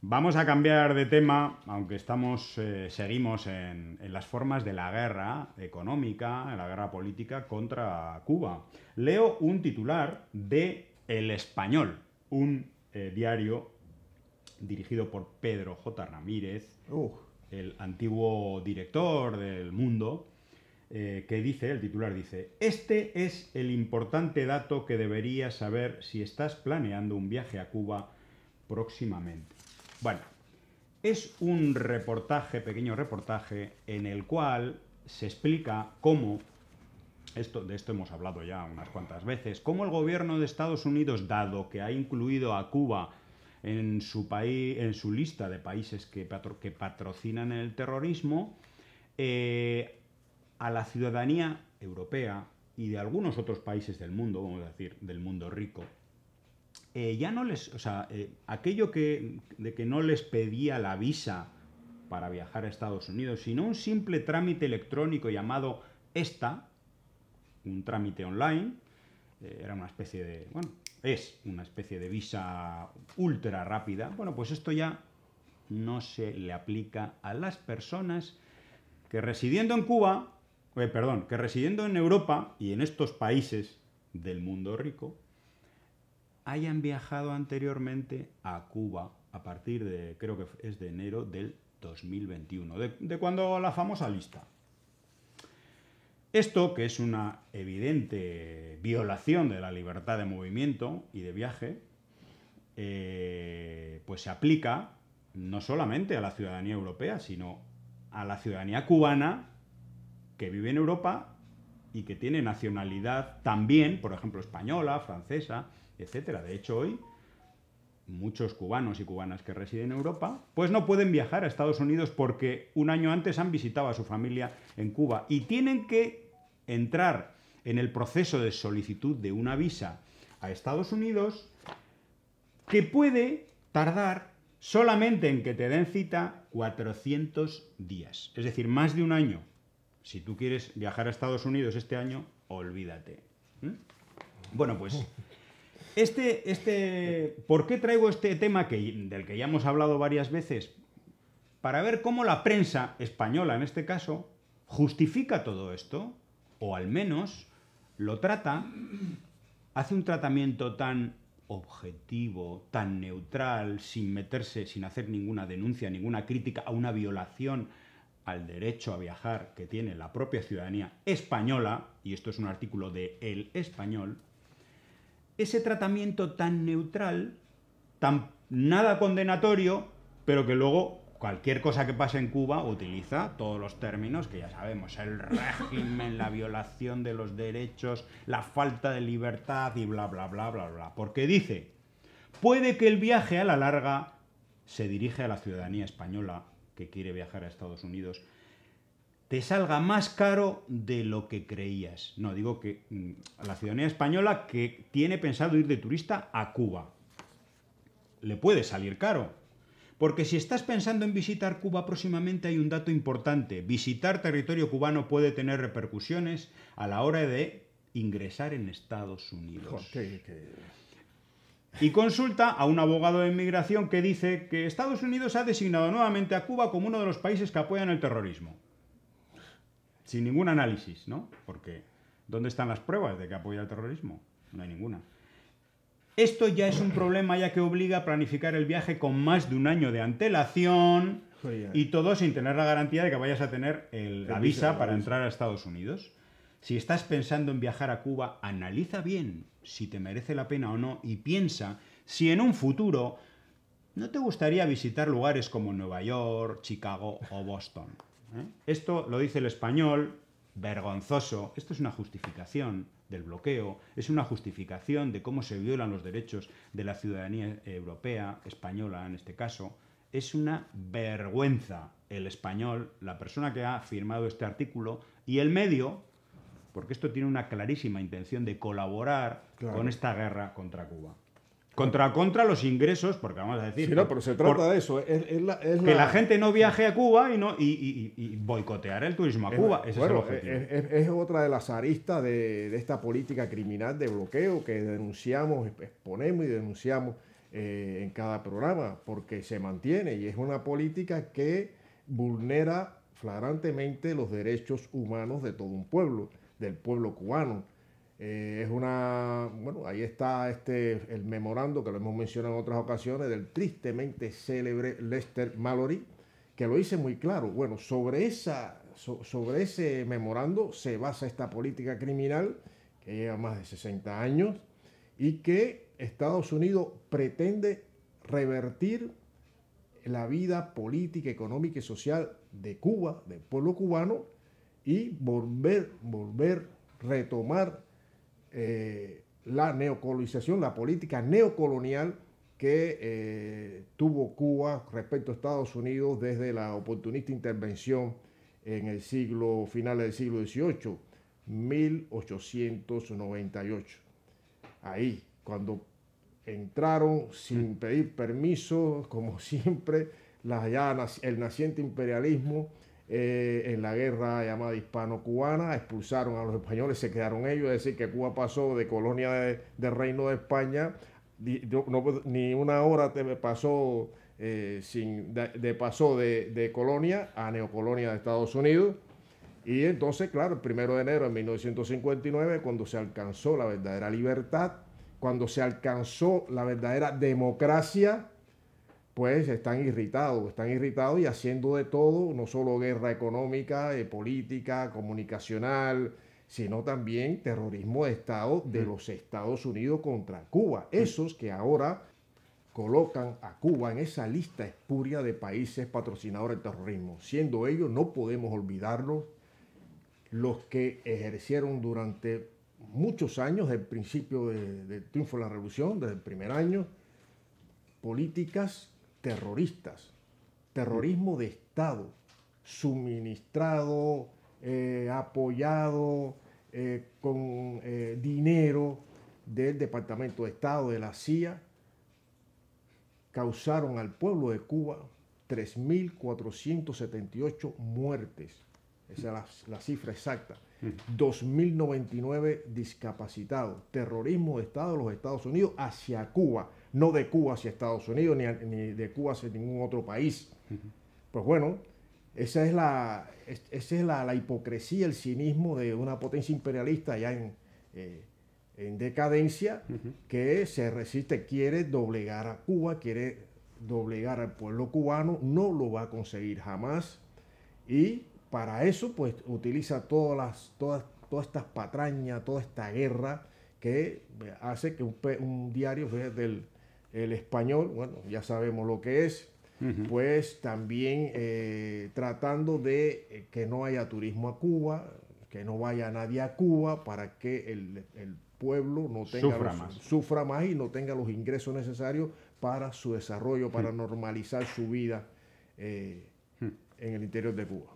Vamos a cambiar de tema, aunque estamos, eh, seguimos en, las formas de la guerra económica, en la guerra política contra Cuba. Leo un titular de El Español, un eh, diario dirigido por Pedro J. Ramírez, el antiguo director del mundo, eh, que dice, el titular dice, este es el importante dato que deberías saber si estás planeando un viaje a Cuba próximamente. Bueno, es un reportaje, pequeño reportaje, en el cual se explica cómo, esto, de esto hemos hablado ya unas cuantas veces, cómo el gobierno de Estados Unidos, dado que ha incluido a Cuba en su, país, en su lista de países que, patrocinan el terrorismo, eh, a la ciudadanía europea y de algunos otros países del mundo, vamos a decir, del mundo rico, eh, ya no les, o sea, eh, aquello que, de que no les pedía la visa para viajar a Estados Unidos, sino un simple trámite electrónico llamado ESTA, un trámite online, eh, era una especie de, bueno, es una especie de visa ultra rápida, bueno, pues esto ya no se le aplica a las personas que residiendo en Cuba, perdón, que residiendo en Europa y en estos países del mundo rico, hayan viajado anteriormente a Cuba a partir de, creo que es de enero del 2021, de, cuando la famosa lista. Esto, que es una evidente violación de la libertad de movimiento y de viaje, eh, pues se aplica no solamente a la ciudadanía europea, sino a la ciudadanía cubana que vive en Europa y que tiene nacionalidad también, por ejemplo, española, francesa, etcétera. De hecho, hoy muchos cubanos y cubanas que residen en Europa, pues no pueden viajar a Estados Unidos porque un año antes han visitado a su familia en Cuba y tienen que entrar en el proceso de solicitud de una visa a Estados Unidos que puede tardar solamente en que te den cita 400 días, es decir, más de un año. Si tú quieres viajar a Estados Unidos este año, olvídate. ¿Mm? Bueno, pues Este, este, ¿Por qué traigo este tema que, del que ya hemos hablado varias veces? Para ver cómo la prensa española, en este caso, justifica todo esto, o al menos lo trata, hace un tratamiento tan objetivo, tan neutral, sin meterse, sin hacer ninguna denuncia, ninguna crítica a una violación al derecho a viajar que tiene la propia ciudadanía española, y esto es un artículo de El Español, ese tratamiento tan neutral, tan nada condenatorio, pero que luego cualquier cosa que pase en Cuba utiliza todos los términos que ya sabemos, el régimen, la violación de los derechos, la falta de libertad y bla, bla, bla, bla, bla. Porque dice, puede que el viaje a la larga se dirige a la ciudadanía española que quiere viajar a Estados Unidos te salga más caro de lo que creías. No, digo que mm, la ciudadanía española que tiene pensado ir de turista a Cuba, le puede salir caro. Porque si estás pensando en visitar Cuba próximamente hay un dato importante. Visitar territorio cubano puede tener repercusiones a la hora de ingresar en Estados Unidos. Y consulta a un abogado de inmigración que dice que Estados Unidos ha designado nuevamente a Cuba como uno de los países que apoyan el terrorismo sin ningún análisis, ¿no? Porque ¿dónde están las pruebas de que apoya el terrorismo? No hay ninguna. Esto ya es un problema ya que obliga a planificar el viaje con más de un año de antelación y todo sin tener la garantía de que vayas a tener el, la, visa, para entrar a Estados Unidos. Si estás pensando en viajar a Cuba, analiza bien si te merece la pena o no y piensa si en un futuro no te gustaría visitar lugares como Nueva York, Chicago o Boston. ¿eh? Esto lo dice el español, vergonzoso. Esto es una justificación del bloqueo, es una justificación de cómo se violan los derechos de la ciudadanía europea, española en este caso. Es una vergüenza el español, la persona que ha firmado este artículo y el medio, porque esto tiene una clarísima intención de colaborar con esta guerra contra Cuba. Contra contra los ingresos, porque vamos a decir. Sí, no, pero se trata de eso. la, que la... gente no viaje a Cuba y no y, boicotear el turismo a Cuba. es Es, otra de las aristas de, esta política criminal de bloqueo que denunciamos, exponemos y denunciamos eh, en cada programa, porque se mantiene y es una política que vulnera flagrantemente los derechos humanos de todo un pueblo, del pueblo cubano eh, es una, bueno, ahí está este, el memorando que lo hemos mencionado en otras ocasiones del tristemente célebre Lester Mallory, que lo dice muy claro. Bueno, sobre, esa, sobre ese memorando se basa esta política criminal que lleva más de 60 años y que Estados Unidos pretende revertir la vida política, económica y social de Cuba, del pueblo cubano, y volver, volver, retomar eh, la neocolonización, la política neocolonial que eh, tuvo Cuba respecto a Estados Unidos desde la oportunista intervención en el siglo, final del siglo XVIII, 1898. Ahí, cuando entraron sin pedir permiso, como siempre, el naciente imperialismo eh, en la guerra llamada hispano-cubana, expulsaron a los españoles, se quedaron ellos, es decir, que Cuba pasó de colonia del de reino de España, ni, una hora te pasó, eh, sin, de, pasó de, de colonia a neocolonia de Estados Unidos. Y entonces, claro, el primero de enero de 1959, cuando se alcanzó la verdadera libertad, cuando se alcanzó la verdadera democracia, pues están irritados, están irritados y haciendo de todo, no solo guerra económica, eh, política, comunicacional, sino también terrorismo de Estado de los Estados Unidos contra Cuba. Esos que ahora colocan a Cuba en esa lista espuria de países patrocinadores del terrorismo. Siendo ellos, no podemos olvidarlos, los que ejercieron durante muchos años, el principio del triunfo de la revolución, desde el primer año, políticas terroristas, terrorismo de Estado, suministrado, eh, apoyado eh, con eh, dinero del Departamento de Estado, de la CIA, causaron al pueblo de Cuba 3.478 muertes. Esa es la, la cifra exacta. 2.099 mm. discapacitados. Terrorismo de Estado de los Estados Unidos hacia Cuba no de Cuba hacia Estados Unidos, ni, de Cuba hacia ningún otro país. Pues bueno, esa es, la, la, hipocresía, el cinismo de una potencia imperialista ya en, eh, decadencia que se resiste, quiere doblegar a Cuba, quiere doblegar al pueblo cubano, no lo va a conseguir jamás. Y para eso, pues utiliza todas las, todas, todas estas patrañas, toda esta guerra que hace que un, un diario del, el español, bueno, ya sabemos lo que es, pues también eh, tratando de eh, que no haya turismo a Cuba, que no vaya nadie a Cuba para que el, pueblo no tenga sufra, más. y no tenga los ingresos necesarios para su desarrollo, para normalizar su vida eh, en el interior de Cuba.